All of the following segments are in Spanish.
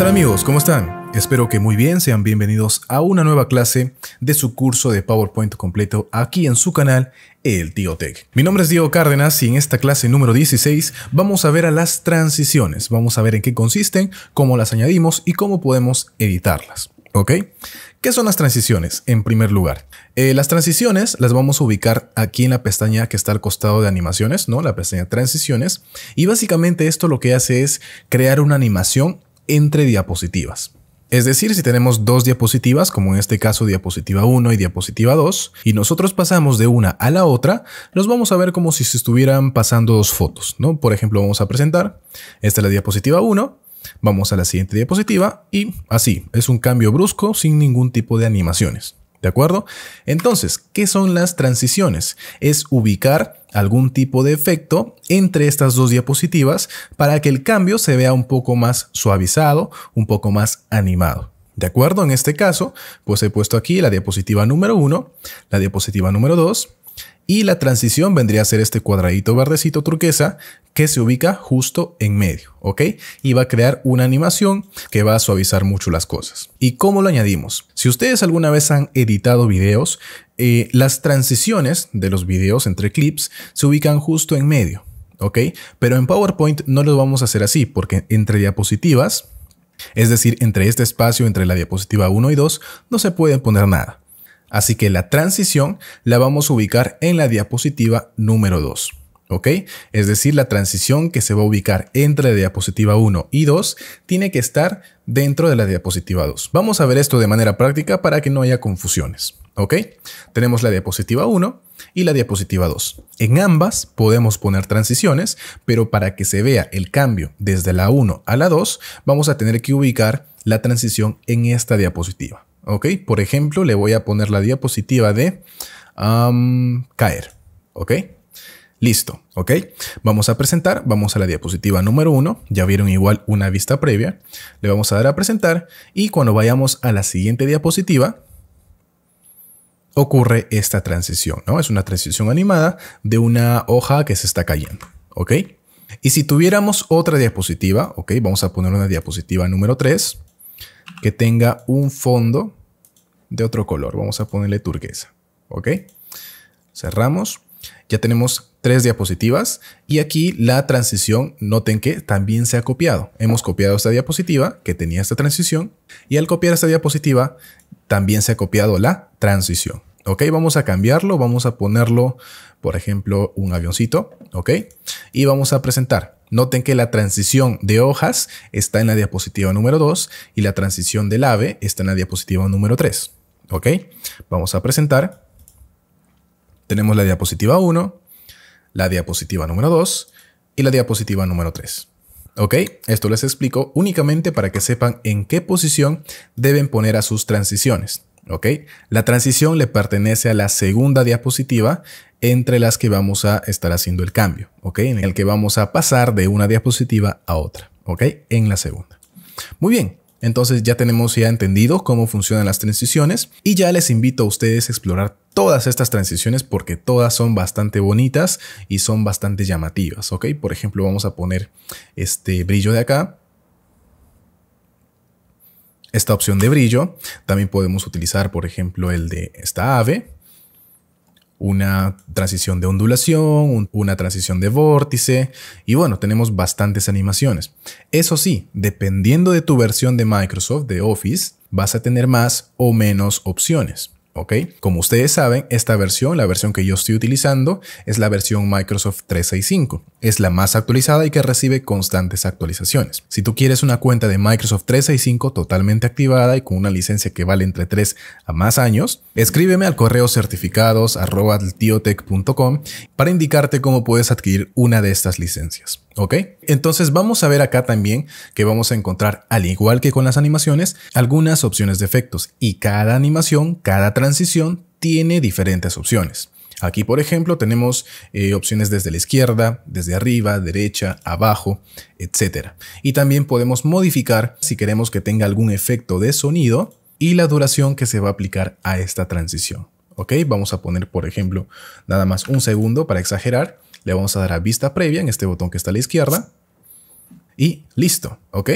Hola amigos? ¿Cómo están? Espero que muy bien, sean bienvenidos a una nueva clase de su curso de PowerPoint completo aquí en su canal, El Tío Tech. Mi nombre es Diego Cárdenas y en esta clase número 16 vamos a ver a las transiciones, vamos a ver en qué consisten, cómo las añadimos y cómo podemos editarlas. ¿Ok? ¿Qué son las transiciones? En primer lugar, eh, las transiciones las vamos a ubicar aquí en la pestaña que está al costado de animaciones, ¿no? La pestaña transiciones. Y básicamente esto lo que hace es crear una animación entre diapositivas. Es decir, si tenemos dos diapositivas, como en este caso diapositiva 1 y diapositiva 2, y nosotros pasamos de una a la otra, nos vamos a ver como si se estuvieran pasando dos fotos, ¿no? Por ejemplo, vamos a presentar, esta es la diapositiva 1, vamos a la siguiente diapositiva y así, es un cambio brusco sin ningún tipo de animaciones. ¿De acuerdo? Entonces, ¿qué son las transiciones? Es ubicar algún tipo de efecto entre estas dos diapositivas para que el cambio se vea un poco más suavizado, un poco más animado. ¿De acuerdo? En este caso, pues he puesto aquí la diapositiva número 1, la diapositiva número 2 y la transición vendría a ser este cuadradito verdecito turquesa que se ubica justo en medio, ¿ok? Y va a crear una animación que va a suavizar mucho las cosas. ¿Y cómo lo añadimos? Si ustedes alguna vez han editado videos, eh, las transiciones de los videos entre clips se ubican justo en medio, ¿ok? Pero en PowerPoint no los vamos a hacer así porque entre diapositivas, es decir, entre este espacio, entre la diapositiva 1 y 2, no se puede poner nada. Así que la transición la vamos a ubicar en la diapositiva número 2. ¿Ok? Es decir, la transición que se va a ubicar entre la diapositiva 1 y 2 tiene que estar dentro de la diapositiva 2. Vamos a ver esto de manera práctica para que no haya confusiones. ¿Ok? Tenemos la diapositiva 1 y la diapositiva 2. En ambas podemos poner transiciones, pero para que se vea el cambio desde la 1 a la 2, vamos a tener que ubicar la transición en esta diapositiva. ¿Ok? Por ejemplo, le voy a poner la diapositiva de caer. ¿Ok? Listo, ¿ok? Vamos a presentar, vamos a la diapositiva número 1, ya vieron igual una vista previa, le vamos a dar a presentar y cuando vayamos a la siguiente diapositiva ocurre esta transición, ¿no? Es una transición animada de una hoja que se está cayendo, ¿ok? Y si tuviéramos otra diapositiva, ¿ok? Vamos a poner una diapositiva número 3, que tenga un fondo de otro color. Vamos a ponerle turquesa. ¿Ok? Cerramos. Ya tenemos tres diapositivas y aquí la transición, noten que también se ha copiado. Hemos copiado esta diapositiva que tenía esta transición y al copiar esta diapositiva también se ha copiado la transición. Ok, vamos a cambiarlo, vamos a ponerlo, por ejemplo, un avioncito, ok, y vamos a presentar. Noten que la transición de hojas está en la diapositiva número 2 y la transición del ave está en la diapositiva número 3. ¿Ok? Vamos a presentar. Tenemos la diapositiva 1, la diapositiva número 2 y la diapositiva número 3. ¿Ok? Esto les explico únicamente para que sepan en qué posición deben poner a sus transiciones. ¿ok? La transición le pertenece a la segunda diapositiva entre las que vamos a estar haciendo el cambio, ¿ok? En el que vamos a pasar de una diapositiva a otra, ¿ok? En la segunda. Muy bien, entonces ya tenemos ya entendido cómo funcionan las transiciones y ya les invito a ustedes a explorar todas estas transiciones porque todas son bastante bonitas y son bastante llamativas, ¿ok? Por ejemplo, vamos a poner este brillo de acá esta opción de brillo. También podemos utilizar, por ejemplo, el de esta ave, una transición de ondulación, una transición de vórtice y bueno, tenemos bastantes animaciones. Eso sí, dependiendo de tu versión de Microsoft, de Office, vas a tener más o menos opciones. ¿ok? Como ustedes saben, esta versión, la versión que yo estoy utilizando, es la versión Microsoft 365. Es la más actualizada y que recibe constantes actualizaciones. Si tú quieres una cuenta de Microsoft 365 totalmente activada y con una licencia que vale entre 3 a más años, escríbeme al correo certificados para indicarte cómo puedes adquirir una de estas licencias. ¿Ok? Entonces vamos a ver acá también que vamos a encontrar, al igual que con las animaciones, algunas opciones de efectos y cada animación, cada transición tiene diferentes opciones. Aquí, por ejemplo, tenemos eh, opciones desde la izquierda, desde arriba, derecha, abajo, etc. Y también podemos modificar si queremos que tenga algún efecto de sonido y la duración que se va a aplicar a esta transición. ¿Ok? Vamos a poner, por ejemplo, nada más un segundo para exagerar le vamos a dar a vista previa en este botón que está a la izquierda. Y listo, ¿ok?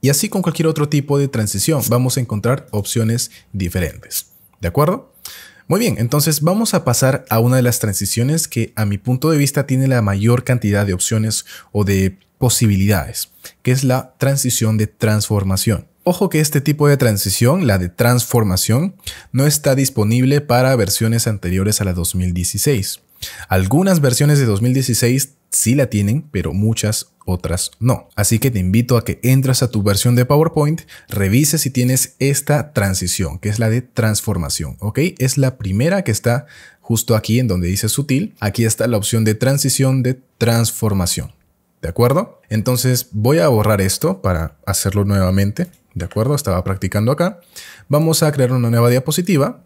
Y así con cualquier otro tipo de transición vamos a encontrar opciones diferentes. ¿De acuerdo? Muy bien, entonces vamos a pasar a una de las transiciones que a mi punto de vista tiene la mayor cantidad de opciones o de posibilidades, que es la transición de transformación. Ojo que este tipo de transición, la de transformación, no está disponible para versiones anteriores a la 2016. Algunas versiones de 2016 sí la tienen, pero muchas otras no. Así que te invito a que entras a tu versión de PowerPoint, revises si tienes esta transición, que es la de transformación, ¿ok? Es la primera que está justo aquí en donde dice sutil. Aquí está la opción de transición de transformación, ¿de acuerdo? Entonces voy a borrar esto para hacerlo nuevamente, ¿de acuerdo? Estaba practicando acá. Vamos a crear una nueva diapositiva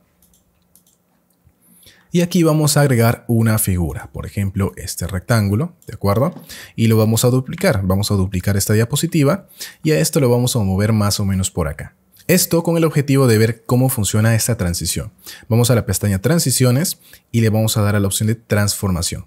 y aquí vamos a agregar una figura, por ejemplo, este rectángulo, ¿de acuerdo? Y lo vamos a duplicar, vamos a duplicar esta diapositiva y a esto lo vamos a mover más o menos por acá. Esto con el objetivo de ver cómo funciona esta transición. Vamos a la pestaña Transiciones y le vamos a dar a la opción de Transformación.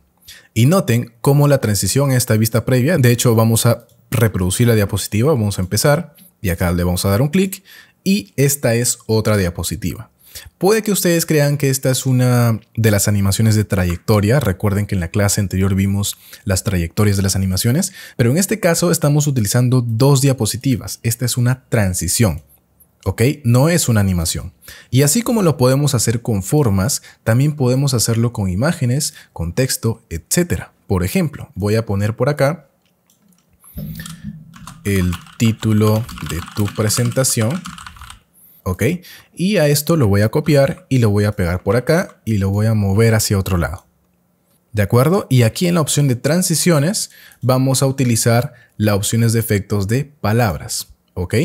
Y noten cómo la transición a esta vista previa, de hecho vamos a reproducir la diapositiva, vamos a empezar y acá le vamos a dar un clic y esta es otra diapositiva. Puede que ustedes crean que esta es una de las animaciones de trayectoria. Recuerden que en la clase anterior vimos las trayectorias de las animaciones, pero en este caso estamos utilizando dos diapositivas. Esta es una transición. ¿ok? No es una animación. Y así como lo podemos hacer con formas, también podemos hacerlo con imágenes, con texto, etc. Por ejemplo, voy a poner por acá el título de tu presentación ¿ok? Y a esto lo voy a copiar y lo voy a pegar por acá y lo voy a mover hacia otro lado. ¿De acuerdo? Y aquí en la opción de transiciones vamos a utilizar las opciones de efectos de palabras, ¿ok?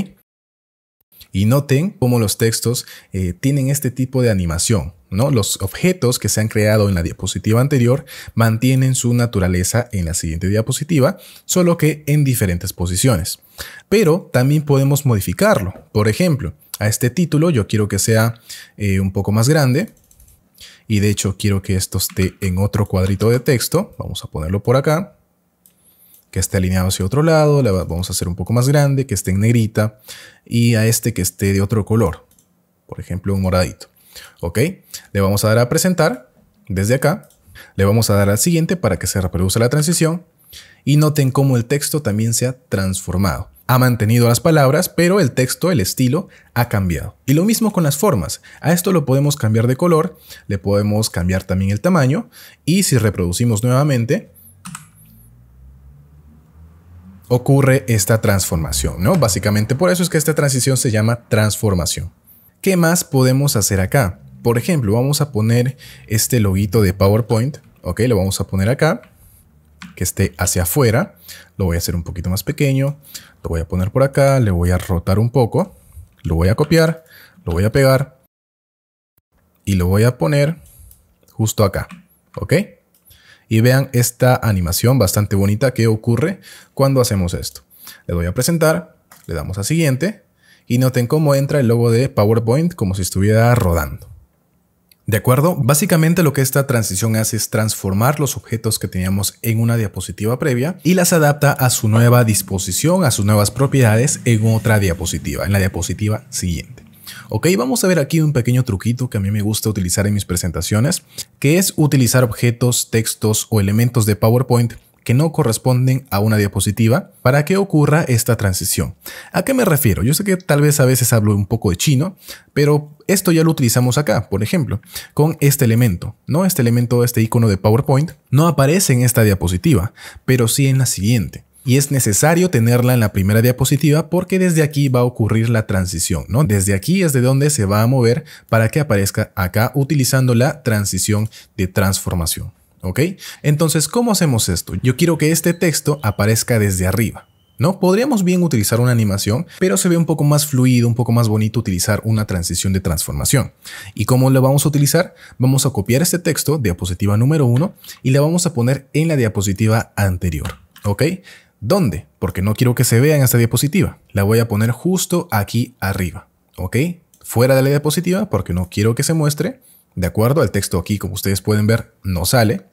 Y noten cómo los textos eh, tienen este tipo de animación, ¿no? Los objetos que se han creado en la diapositiva anterior mantienen su naturaleza en la siguiente diapositiva, solo que en diferentes posiciones. Pero también podemos modificarlo. Por ejemplo, a este título. Yo quiero que sea eh, un poco más grande. Y de hecho quiero que esto esté en otro cuadrito de texto. Vamos a ponerlo por acá. Que esté alineado hacia otro lado. vamos a hacer un poco más grande. Que esté en negrita. Y a este que esté de otro color. Por ejemplo, un moradito. ¿Ok? Le vamos a dar a presentar desde acá. Le vamos a dar al siguiente para que se reproduzca la transición. Y noten cómo el texto también se ha transformado. Ha mantenido las palabras, pero el texto, el estilo, ha cambiado. Y lo mismo con las formas. A esto lo podemos cambiar de color, le podemos cambiar también el tamaño y si reproducimos nuevamente, ocurre esta transformación, ¿no? Básicamente por eso es que esta transición se llama transformación. ¿Qué más podemos hacer acá? Por ejemplo, vamos a poner este loguito de PowerPoint, ¿ok? Lo vamos a poner acá que esté hacia afuera. Lo voy a hacer un poquito más pequeño. Lo voy a poner por acá. Le voy a rotar un poco. Lo voy a copiar. Lo voy a pegar. Y lo voy a poner justo acá. ¿Ok? Y vean esta animación bastante bonita que ocurre cuando hacemos esto. Le voy a presentar. Le damos a siguiente. Y noten cómo entra el logo de PowerPoint como si estuviera rodando. ¿De acuerdo? Básicamente lo que esta transición hace es transformar los objetos que teníamos en una diapositiva previa y las adapta a su nueva disposición, a sus nuevas propiedades en otra diapositiva, en la diapositiva siguiente. Ok, vamos a ver aquí un pequeño truquito que a mí me gusta utilizar en mis presentaciones, que es utilizar objetos, textos o elementos de PowerPoint que no corresponden a una diapositiva para que ocurra esta transición. ¿A qué me refiero? Yo sé que tal vez a veces hablo un poco de chino, pero esto ya lo utilizamos acá, por ejemplo, con este elemento, ¿no? Este elemento, este icono de PowerPoint, no aparece en esta diapositiva, pero sí en la siguiente y es necesario tenerla en la primera diapositiva porque desde aquí va a ocurrir la transición, ¿no? Desde aquí es de donde se va a mover para que aparezca acá utilizando la transición de transformación. ¿Ok? Entonces, ¿cómo hacemos esto? Yo quiero que este texto aparezca desde arriba. ¿No? Podríamos bien utilizar una animación, pero se ve un poco más fluido, un poco más bonito utilizar una transición de transformación. ¿Y cómo lo vamos a utilizar? Vamos a copiar este texto, diapositiva número 1, y la vamos a poner en la diapositiva anterior. ¿Ok? ¿Dónde? Porque no quiero que se vea en esta diapositiva. La voy a poner justo aquí arriba. ¿Ok? Fuera de la diapositiva porque no quiero que se muestre. ¿De acuerdo? El texto aquí, como ustedes pueden ver, no sale,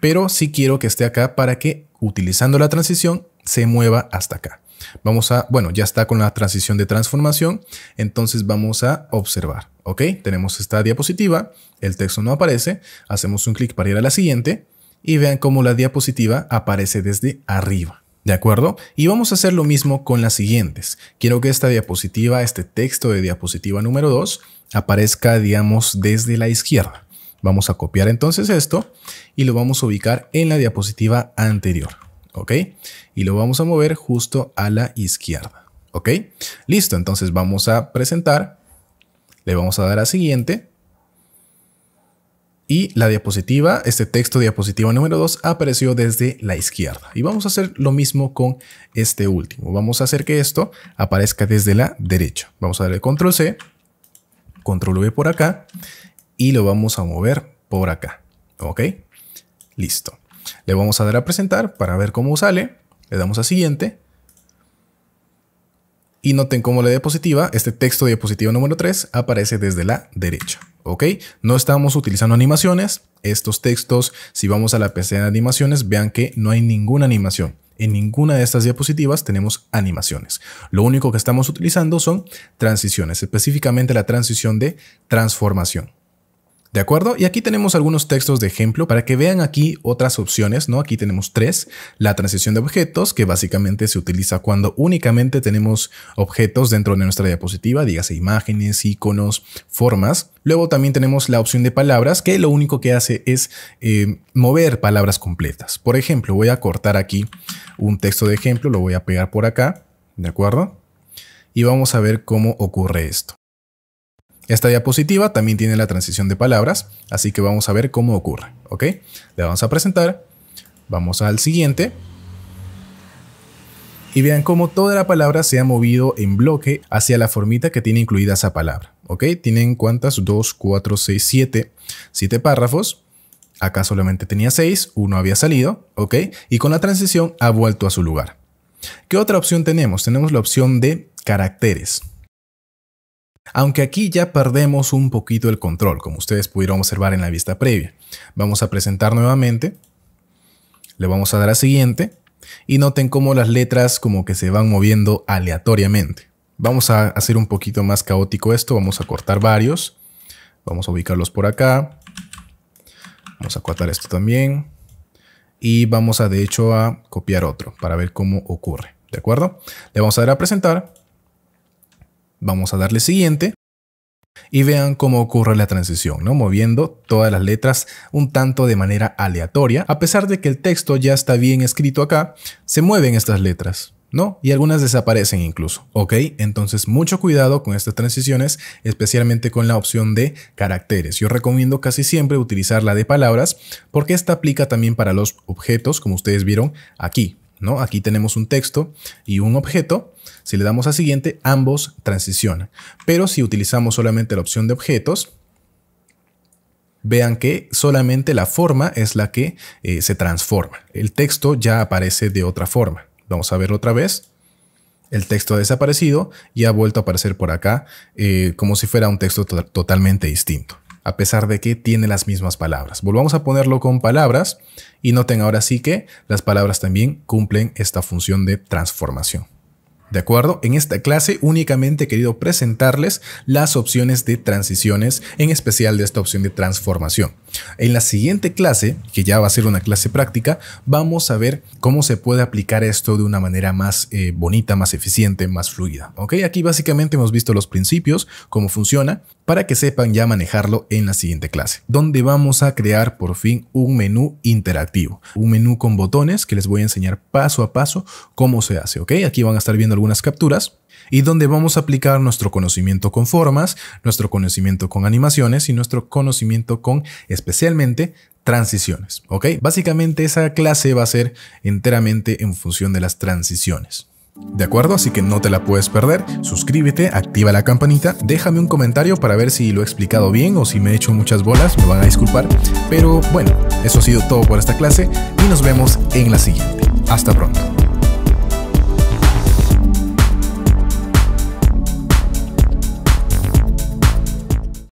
pero sí quiero que esté acá para que utilizando la transición se mueva hasta acá. Vamos a, bueno, ya está con la transición de transformación, entonces vamos a observar, ¿ok? Tenemos esta diapositiva, el texto no aparece, hacemos un clic para ir a la siguiente y vean cómo la diapositiva aparece desde arriba, ¿De acuerdo? Y vamos a hacer lo mismo con las siguientes. Quiero que esta diapositiva, este texto de diapositiva número 2, aparezca, digamos, desde la izquierda. Vamos a copiar entonces esto y lo vamos a ubicar en la diapositiva anterior. ¿Ok? Y lo vamos a mover justo a la izquierda. ¿Ok? Listo, entonces vamos a presentar. Le vamos a dar a siguiente y la diapositiva, este texto diapositiva número 2 apareció desde la izquierda. Y vamos a hacer lo mismo con este último. Vamos a hacer que esto aparezca desde la derecha. Vamos a darle control C, control V por acá y lo vamos a mover por acá. ¿Ok? Listo. Le vamos a dar a presentar para ver cómo sale. Le damos a siguiente y noten cómo la diapositiva, este texto de diapositiva número 3, aparece desde la derecha. ¿Ok? No estamos utilizando animaciones. Estos textos, si vamos a la PC de animaciones, vean que no hay ninguna animación. En ninguna de estas diapositivas tenemos animaciones. Lo único que estamos utilizando son transiciones, específicamente la transición de transformación. ¿De acuerdo? Y aquí tenemos algunos textos de ejemplo para que vean aquí otras opciones, ¿no? Aquí tenemos tres, la transición de objetos, que básicamente se utiliza cuando únicamente tenemos objetos dentro de nuestra diapositiva, dígase imágenes, iconos, formas. Luego también tenemos la opción de palabras, que lo único que hace es eh, mover palabras completas. Por ejemplo, voy a cortar aquí un texto de ejemplo, lo voy a pegar por acá, ¿de acuerdo? Y vamos a ver cómo ocurre esto. Esta diapositiva también tiene la transición de palabras, así que vamos a ver cómo ocurre, ¿ok? Le vamos a presentar, vamos al siguiente, y vean cómo toda la palabra se ha movido en bloque hacia la formita que tiene incluida esa palabra. ¿Ok? Tienen cuántas? 2, 4, 6, 7. 7 párrafos. Acá solamente tenía 6, uno había salido, ¿ok? Y con la transición ha vuelto a su lugar. ¿Qué otra opción tenemos? Tenemos la opción de caracteres. Aunque aquí ya perdemos un poquito el control, como ustedes pudieron observar en la vista previa. Vamos a presentar nuevamente, le vamos a dar a siguiente y noten cómo las letras como que se van moviendo aleatoriamente. Vamos a hacer un poquito más caótico esto, vamos a cortar varios, vamos a ubicarlos por acá, vamos a cortar esto también y vamos a de hecho a copiar otro para ver cómo ocurre, ¿de acuerdo? Le vamos a dar a presentar Vamos a darle siguiente y vean cómo ocurre la transición, ¿no? moviendo todas las letras un tanto de manera aleatoria. A pesar de que el texto ya está bien escrito acá, se mueven estas letras. ¿No? Y algunas desaparecen incluso, ¿ok? Entonces mucho cuidado con estas transiciones, especialmente con la opción de caracteres. Yo recomiendo casi siempre utilizar la de palabras porque esta aplica también para los objetos, como ustedes vieron aquí, ¿no? Aquí tenemos un texto y un objeto. Si le damos a siguiente, ambos transicionan. Pero si utilizamos solamente la opción de objetos, vean que solamente la forma es la que eh, se transforma. El texto ya aparece de otra forma. Vamos a verlo otra vez. El texto ha desaparecido y ha vuelto a aparecer por acá eh, como si fuera un texto totalmente distinto a pesar de que tiene las mismas palabras. Volvamos a ponerlo con palabras y noten ahora sí que las palabras también cumplen esta función de transformación. ¿De acuerdo? En esta clase únicamente he querido presentarles las opciones de transiciones, en especial de esta opción de transformación. En la siguiente clase, que ya va a ser una clase práctica, vamos a ver cómo se puede aplicar esto de una manera más eh, bonita, más eficiente, más fluida. ¿Ok? Aquí básicamente hemos visto los principios, cómo funciona, para que sepan ya manejarlo en la siguiente clase, donde vamos a crear por fin un menú interactivo, un menú con botones que les voy a enseñar paso a paso cómo se hace. ¿Ok? Aquí van a estar viendo algunas capturas y donde vamos a aplicar nuestro conocimiento con formas, nuestro conocimiento con animaciones y nuestro conocimiento con especialmente transiciones. ¿Ok? Básicamente esa clase va a ser enteramente en función de las transiciones. ¿De acuerdo? Así que no te la puedes perder. Suscríbete, activa la campanita, déjame un comentario para ver si lo he explicado bien o si me he hecho muchas bolas, me van a disculpar. Pero bueno, eso ha sido todo por esta clase y nos vemos en la siguiente. Hasta pronto.